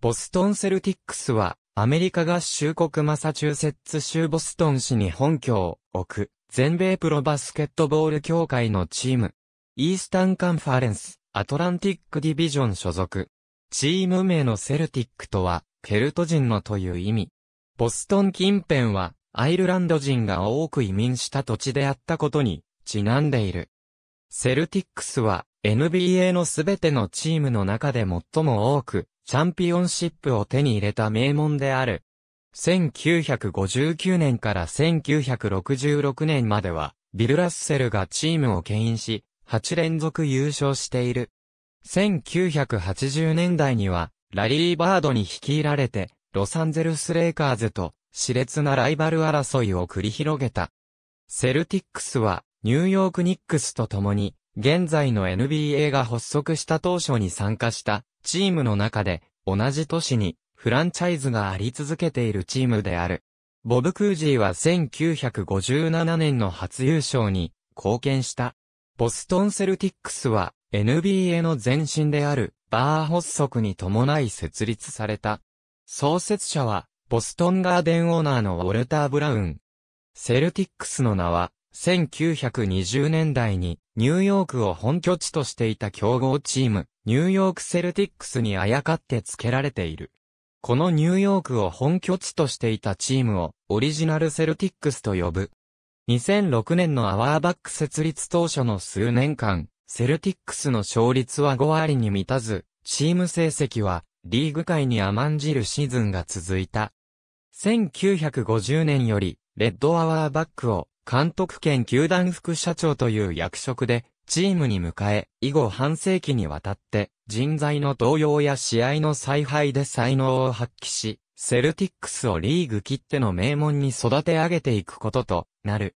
ボストンセルティックスは、アメリカ合衆国マサチューセッツ州ボストン市に本拠を置く、全米プロバスケットボール協会のチーム。イースタンカンファレンス、アトランティックディビジョン所属。チーム名のセルティックとは、ケルト人のという意味。ボストン近辺は、アイルランド人が多く移民した土地であったことに、ちなんでいる。セルティックスは、NBA のすべてのチームの中で最も多く、チャンピオンシップを手に入れた名門である。1959年から1966年までは、ビル・ラッセルがチームを牽引し、8連続優勝している。1980年代には、ラリー・バードに率いられて、ロサンゼルス・レイカーズと、熾烈なライバル争いを繰り広げた。セルティックスは、ニューヨーク・ニックスと共に、現在の NBA が発足した当初に参加したチームの中で同じ都市にフランチャイズがあり続けているチームである。ボブ・クージーは1957年の初優勝に貢献した。ボストンセルティックスは NBA の前身であるバー発足に伴い設立された。創設者はボストンガーデンオーナーのウォルター・ブラウン。セルティックスの名は1920年代にニューヨークを本拠地としていた強豪チーム、ニューヨークセルティックスにあやかって付けられている。このニューヨークを本拠地としていたチームをオリジナルセルティックスと呼ぶ。2006年のアワーバック設立当初の数年間、セルティックスの勝率は5割に満たず、チーム成績はリーグ界に甘んじるシーズンが続いた。1950年より、レッドアワーバックを監督兼球団副社長という役職で、チームに迎え、以後半世紀にわたって、人材の動揺や試合の采配で才能を発揮し、セルティックスをリーグ切っての名門に育て上げていくこととなる。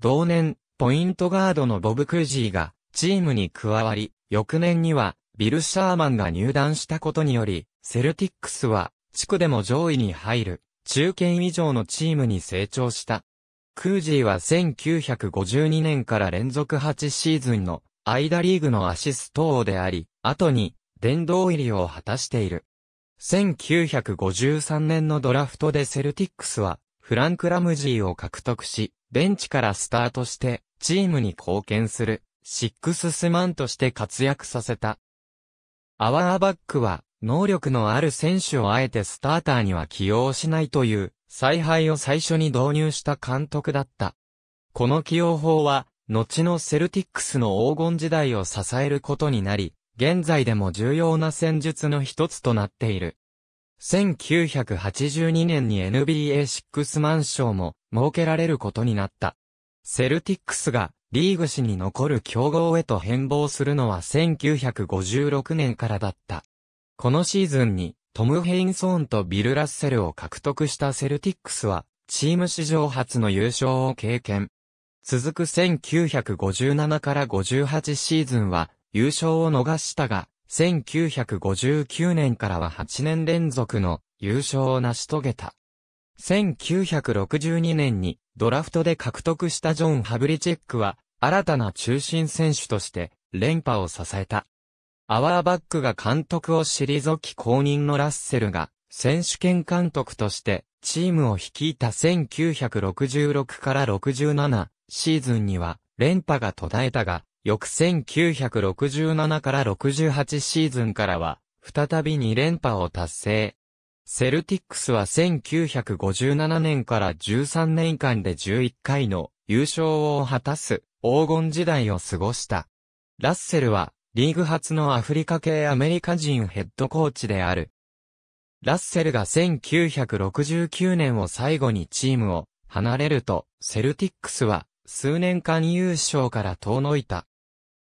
同年、ポイントガードのボブ・クージーが、チームに加わり、翌年には、ビル・シャーマンが入団したことにより、セルティックスは、地区でも上位に入る、中堅以上のチームに成長した。クージーは1952年から連続8シーズンの間リーグのアシスト王であり、後に殿堂入りを果たしている。1953年のドラフトでセルティックスはフランク・ラムジーを獲得し、ベンチからスタートしてチームに貢献するシックススマンとして活躍させた。アワーバックは能力のある選手をあえてスターターには起用しないという采配を最初に導入した監督だった。この起用法は、後のセルティックスの黄金時代を支えることになり、現在でも重要な戦術の一つとなっている。1982年に NBA シックスマン賞も設けられることになった。セルティックスがリーグ史に残る強豪へと変貌するのは1956年からだった。このシーズンにトム・ヘインソーンとビル・ラッセルを獲得したセルティックスは、チーム史上初の優勝を経験。続く1957から58シーズンは、優勝を逃したが、1959年からは8年連続の優勝を成し遂げた。1962年にドラフトで獲得したジョン・ハブリチェックは新たな中心選手として連覇を支えた。アワーバックが監督を退き公認のラッセルが選手権監督としてチームを率いた1966から67シーズンには連覇が途絶えたが、翌1967から68シーズンからは再び2連覇を達成。セルティックスは1957年から13年間で11回の優勝を果たす黄金時代を過ごした。ラッセルはリーグ初のアフリカ系アメリカ人ヘッドコーチである。ラッセルが1969年を最後にチームを離れると、セルティックスは数年間優勝から遠のいた。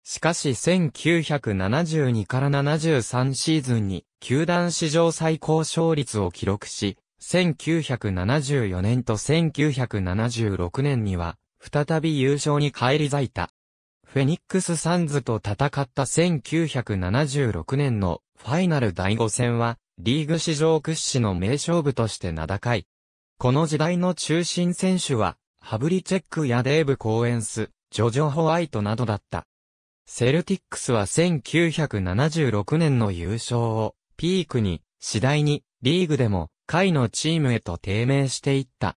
しかし1972から73シーズンに球団史上最高勝率を記録し、1974年と1976年には再び優勝に返り咲いた。フェニックスサンズと戦った1976年のファイナル第5戦は、リーグ史上屈指の名勝負として名高い。この時代の中心選手は、ハブリチェックやデーブ・コーエンス、ジョジョ・ホワイトなどだった。セルティックスは1976年の優勝をピークに、次第にリーグでも下位のチームへと低迷していった。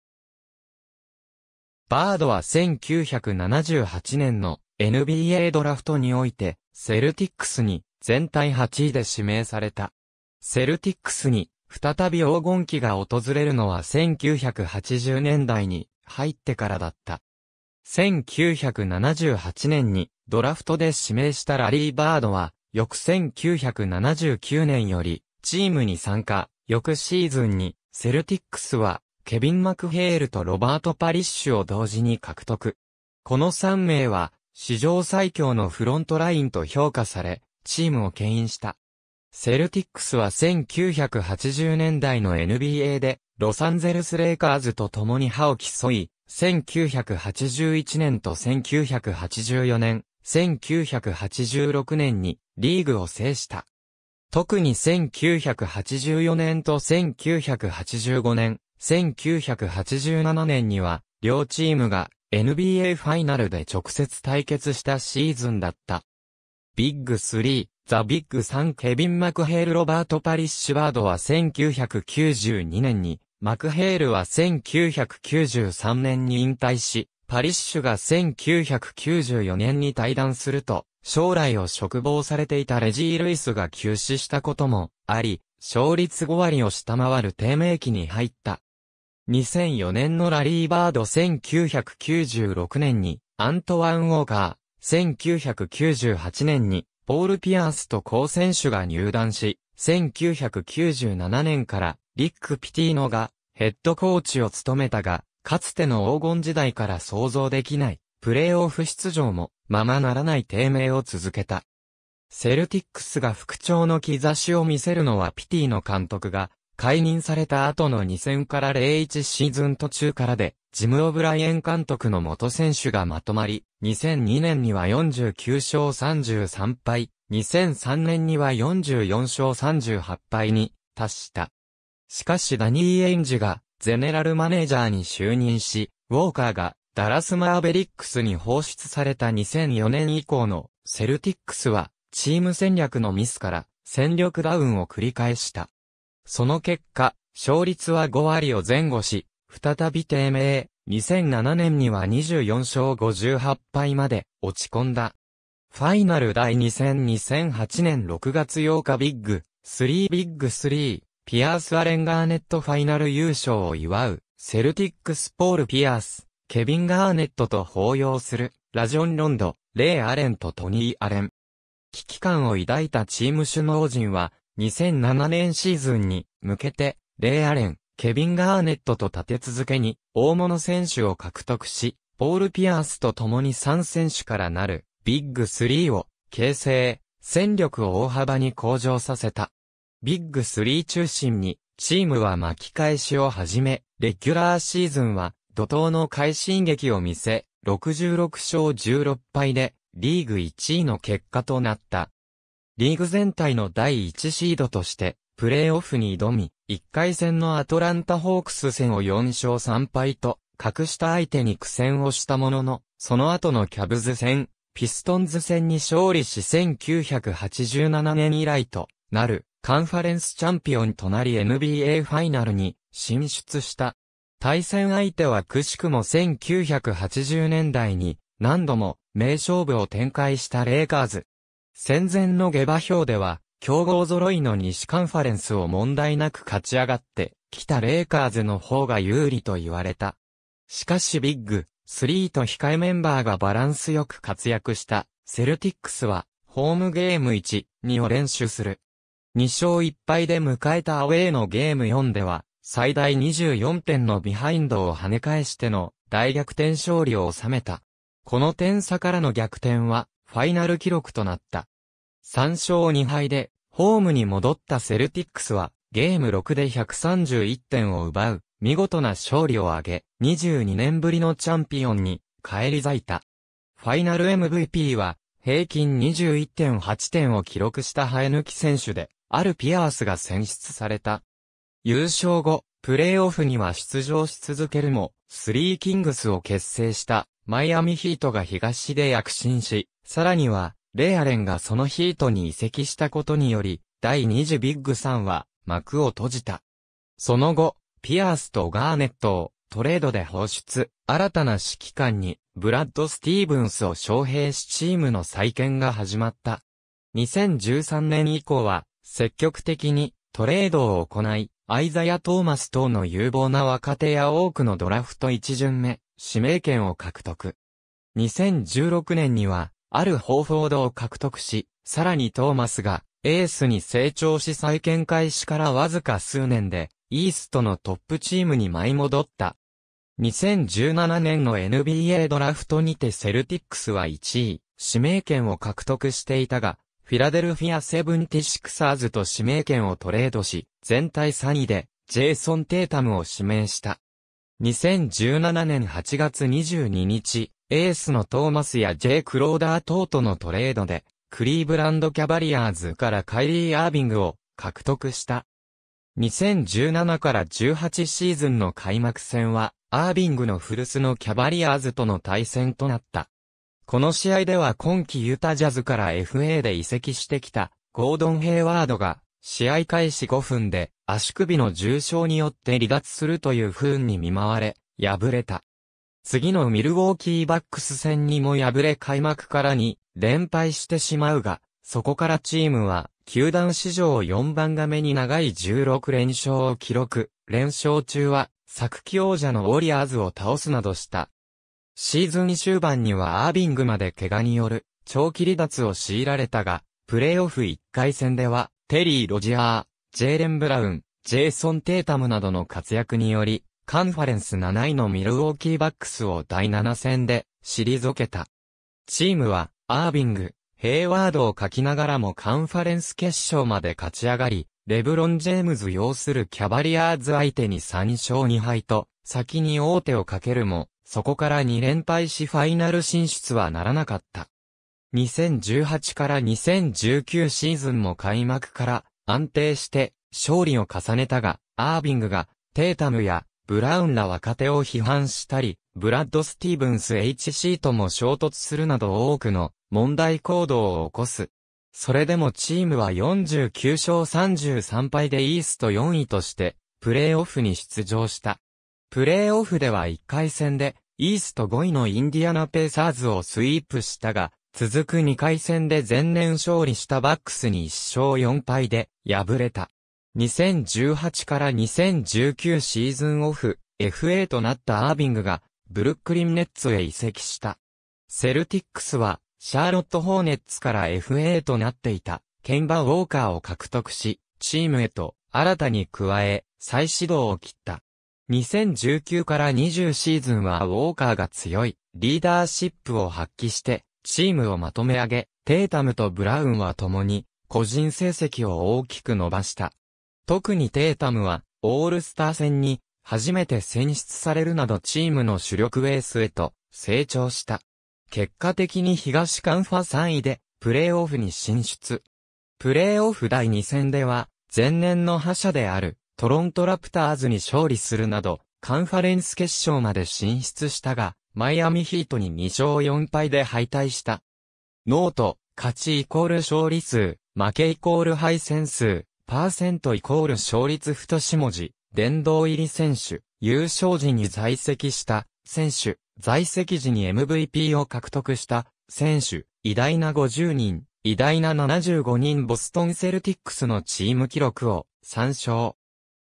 バードは1978年の NBA ドラフトにおいて、セルティックスに全体8位で指名された。セルティックスに再び黄金期が訪れるのは1980年代に入ってからだった。1978年にドラフトで指名したラリー・バードは、翌1979年よりチームに参加、翌シーズンにセルティックスはケビン・マクヘールとロバート・パリッシュを同時に獲得。この3名は史上最強のフロントラインと評価され、チームを牽引した。セルティックスは1980年代の NBA で、ロサンゼルスレイカーズと共に歯を競い、1981年と1984年、1986年にリーグを制した。特に1984年と1985年、1987年には、両チームが NBA ファイナルで直接対決したシーズンだった。ビッグ3、ザ・ビッグ3ケビン・マクヘール・ロバート・パリッシュワードは1992年に、マクヘールは1993年に引退し、パリッシュが1994年に退団すると、将来を嘱望されていたレジー・ルイスが急死したこともあり、勝率5割を下回る低迷期に入った。2004年のラリーバード1996年にアントワン・ウォーカー、1998年にポール・ピアースと好選手が入団し、1997年からリック・ピティーノがヘッドコーチを務めたが、かつての黄金時代から想像できない、プレーオフ出場も、ままならない低迷を続けた。セルティックスが復調の兆しを見せるのはピティの監督が、解任された後の2000から01シーズン途中からで、ジム・オブライエン監督の元選手がまとまり、2002年には49勝33敗、2003年には44勝38敗に達した。しかしダニー・エンジがゼネラルマネージャーに就任し、ウォーカーがダラス・マーベリックスに放出された2004年以降のセルティックスはチーム戦略のミスから戦力ダウンを繰り返した。その結果、勝率は5割を前後し、再び低迷、2007年には24勝58敗まで落ち込んだ。ファイナル第2戦2008年6月8日ビッグ、3ビッグ3、ピアース・アレン・ガーネットファイナル優勝を祝う、セルティックス・ポール・ピアース、ケビン・ガーネットと抱擁する、ラジオン・ロンド、レイ・アレンとトニー・アレン。危機感を抱いたチーム首脳陣は、2007年シーズンに向けて、レイ・アレン、ケビン・ガーネットと立て続けに大物選手を獲得し、ポール・ピアースと共に3選手からなるビッグ3を形成、戦力を大幅に向上させた。ビッグ3中心にチームは巻き返しを始め、レギュラーシーズンは怒涛の快進撃を見せ、66勝16敗でリーグ1位の結果となった。リーグ全体の第1シードとして、プレーオフに挑み、1回戦のアトランタホークス戦を4勝3敗と、格下相手に苦戦をしたものの、その後のキャブズ戦、ピストンズ戦に勝利し1987年以来となるカンファレンスチャンピオンとなり NBA ファイナルに進出した。対戦相手はくしくも1980年代に何度も名勝負を展開したレイカーズ。戦前の下馬評では、強豪揃いの西カンファレンスを問題なく勝ち上がって、来たレイカーズの方が有利と言われた。しかしビッグ、スリーと控えメンバーがバランスよく活躍した、セルティックスは、ホームゲーム1、2を練習する。2勝1敗で迎えたアウェーのゲーム4では、最大24点のビハインドを跳ね返しての大逆転勝利を収めた。この点差からの逆転は、ファイナル記録となった。3勝2敗で、ホームに戻ったセルティックスは、ゲーム6で131点を奪う、見事な勝利を挙げ、22年ぶりのチャンピオンに、返り咲いた。ファイナル MVP は、平均21.8点を記録した生え抜き選手で、あるピアースが選出された。優勝後、プレイオフには出場し続けるも、スリーキングスを結成したマイアミヒートが東で躍進し、さらには、レイアレンがそのヒートに移籍したことにより、第2次ビッグ3は幕を閉じた。その後、ピアースとガーネットをトレードで放出、新たな指揮官にブラッド・スティーブンスを招聘しチームの再建が始まった。2013年以降は積極的にトレードを行い、アイザヤ・トーマス等の有望な若手や多くのドラフト1巡目、指名権を獲得。2016年には、あるホーフォードを獲得し、さらにトーマスがエースに成長し再建開始からわずか数年で、イーストのトップチームに舞い戻った。2017年の NBA ドラフトにてセルティックスは1位、指名権を獲得していたが、フィラデルフィアセブンティシクサーズと指名権をトレードし、全体3位で、ジェイソン・テータムを指名した。2017年8月22日、エースのトーマスや J. クローダー等とのトレードで、クリーブランドキャバリアーズからカイリー・アービングを獲得した。2017から18シーズンの開幕戦は、アービングの古巣のキャバリアーズとの対戦となった。この試合では今季ユタジャズから FA で移籍してきた、ゴードン・ヘイワードが試合開始5分で足首の重傷によって離脱するという不運に見舞われ、敗れた。次のミルウォーキーバックス戦にも敗れ開幕からに連敗してしまうが、そこからチームは、球団史上4番が目に長い16連勝を記録、連勝中は、昨季王者のウォリアーズを倒すなどした。シーズン終盤にはアービングまで怪我による長期離脱を強いられたが、プレイオフ1回戦ではテリー・ロジャー、ジェーレン・ブラウン、ジェイソン・テータムなどの活躍により、カンファレンス7位のミルウォーキーバックスを第7戦で退けた。チームは、アービング、ヘイワードを書きながらもカンファレンス決勝まで勝ち上がり、レブロン・ジェームズ擁するキャバリアーズ相手に3勝2敗と、先に王手をかけるも、そこから2連敗しファイナル進出はならなかった。2018から2019シーズンも開幕から安定して勝利を重ねたが、アービングがテータムやブラウンら若手を批判したり、ブラッド・スティーブンス HC とも衝突するなど多くの問題行動を起こす。それでもチームは49勝33敗でイースト4位として、プレーオフに出場した。プレーオフでは1回戦で、イースト5位のインディアナペーサーズをスイープしたが、続く2回戦で前年勝利したバックスに1勝4敗で敗れた。2018から2019シーズンオフ、FA となったアービングが、ブルックリンネッツへ移籍した。セルティックスは、シャーロット・ホーネッツから FA となっていた、ケンバ・ウォーカーを獲得し、チームへと、新たに加え、再始動を切った。2019から20シーズンはウォーカーが強い、リーダーシップを発揮して、チームをまとめ上げ、テータムとブラウンは共に、個人成績を大きく伸ばした。特にテータムは、オールスター戦に、初めて選出されるなどチームの主力エースへと、成長した。結果的に東カンファ3位で、プレーオフに進出。プレーオフ第2戦では、前年の覇者である、トロントラプターズに勝利するなど、カンファレンス決勝まで進出したが、マイアミヒートに2勝4敗で敗退した。ノート、勝ちイコール勝利数、負けイコール敗戦数、パーセントイコール勝率太し文字、殿堂入り選手、優勝時に在籍した、選手、在籍時に MVP を獲得した、選手、偉大な50人、偉大な75人ボストンセルティックスのチーム記録を参照。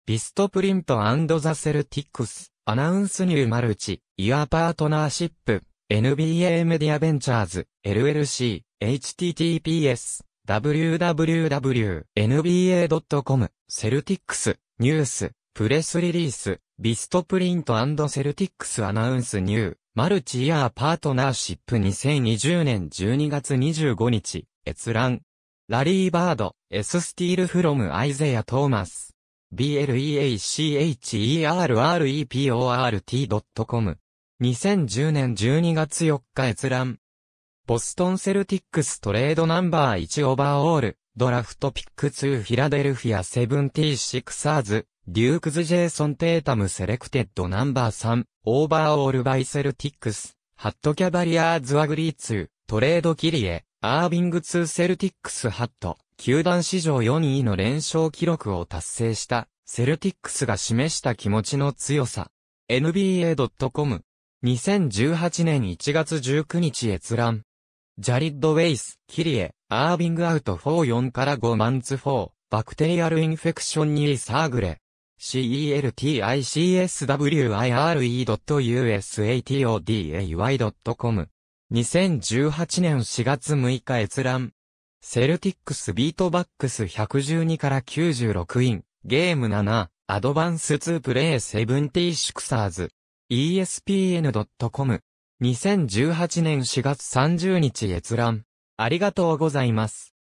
ビストプリントザセルティックス。アナウンスニューマルチ、イヤーパートナーシップ、NBA メディアベンチャーズ、LLC、https、www.nba.com、セルティックス、ニュース、プレスリリース、ビストプリントセルティックスアナウンスニュー、マルチイヤーパートナーシップ2020年12月25日、閲覧。ラリー・バード、エス・スティール・フロム・アイゼア・トーマス。bleacherreport.com。2010年12月4日閲覧。ボストンセルティックストレードナンバー1オーバーオール、ドラフトピック2フィラデルフィアセブンティーシクサーズ、デュークズ・ジェイソン・テータム・セレクテッドナンバー3、オーバーオール・バイ・セルティックス、ハット・キャバリアーズ・アグリー2、トレード・キリエ、アービング 2・ セルティックス・ハット。球団史上4位の連勝記録を達成したセルティックスが示した気持ちの強さ。NBA.com 2018年1月19日閲覧。ジャリッド・ウェイス、キリエ、アービングアウト44から5マンツ4、バクテリアルインフェクションにサーグレ。celticswire.usatodayy.com 2018年4月6日閲覧。セルティックスビートバックス112から96イン、ゲーム7、アドバンス2プレイセブンィ0シュクサーズ、espn.com、2018年4月30日閲覧。ありがとうございます。